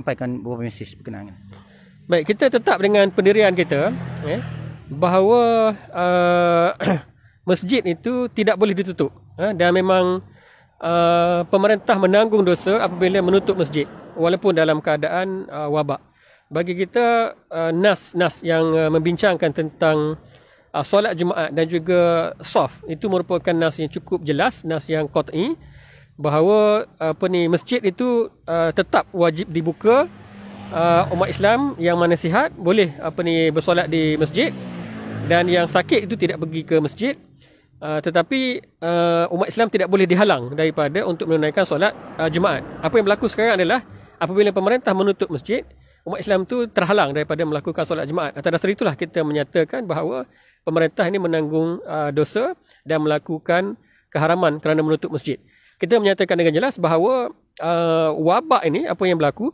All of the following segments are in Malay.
sampaikan beberapa mesej berkenaan. Baik, kita tetap dengan pendirian kita eh, bahawa uh, masjid itu tidak boleh ditutup. Eh, dan memang uh, pemerintah menanggung dosa apabila menutup masjid walaupun dalam keadaan uh, wabak. Bagi kita, uh, nas-nas yang uh, membincangkan tentang uh, solat jemaat dan juga soft itu merupakan nas yang cukup jelas, nas yang kot'i bahawa apa ni masjid itu uh, tetap wajib dibuka uh, umat Islam yang mana sihat boleh apa ni bersolat di masjid dan yang sakit itu tidak pergi ke masjid uh, tetapi uh, umat Islam tidak boleh dihalang daripada untuk menunaikan solat uh, jemaat apa yang berlaku sekarang adalah apabila pemerintah menutup masjid umat Islam itu terhalang daripada melakukan solat jemaat atas dasar itulah kita menyatakan bahawa pemerintah ini menanggung uh, dosa dan melakukan keharaman kerana menutup masjid kita menyatakan dengan jelas bahawa uh, wabak ini apa yang berlaku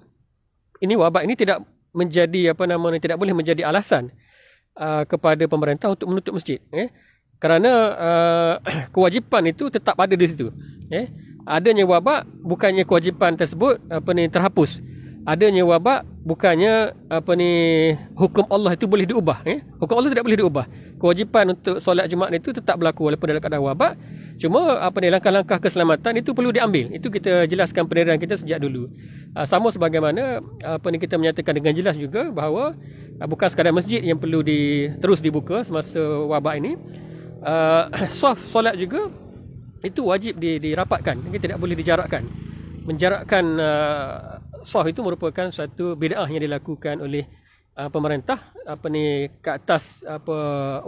ini wabak ini tidak menjadi apa nama ini tidak boleh menjadi alasan uh, kepada pemerintah untuk menutup masjid eh kerana uh, kewajipan itu tetap ada di situ eh adanya wabak bukannya kewajipan tersebut apa ni terhapus adanya wabak bukannya apa ni hukum Allah itu boleh diubah eh? hukum Allah tidak boleh diubah kewajipan untuk solat jumaat itu tetap berlaku walaupun dalam keadaan wabak cuma apa ni langkah-langkah keselamatan itu perlu diambil itu kita jelaskan penerangan kita sejak dulu ah, sama sebagaimana apa ni kita menyatakan dengan jelas juga bahawa ah, bukan sekadar masjid yang perlu di, terus dibuka semasa wabak ini uh, soft solat juga itu wajib dirapatkan kita tidak boleh dijarakkan menjarakkan sah itu merupakan satu bid'ah yang dilakukan oleh uh, pemerintah apa ni ke atas apa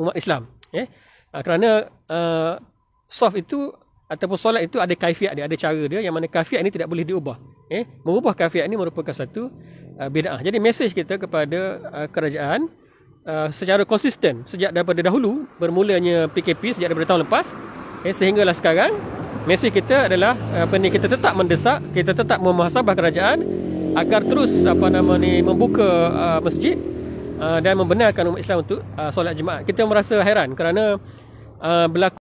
umat Islam ya eh? uh, kerana uh, sah itu ataupun solat itu ada kaifiat dia ada cara dia yang mana kaifiat ini tidak boleh diubah eh mengubah kaifiat ini merupakan satu uh, bid'ah jadi mesej kita kepada uh, kerajaan uh, secara konsisten sejak daripada dahulu bermulanya PKP sejak daripada tahun lepas eh sehinggalah sekarang mesej kita adalah uh, apa ni kita tetap mendesak kita tetap memuhasabah kerajaan agar terus apa nama ni membuka uh, masjid uh, dan membenarkan umat Islam untuk uh, solat jemaah. Kita merasa hairan kerana uh, berlaku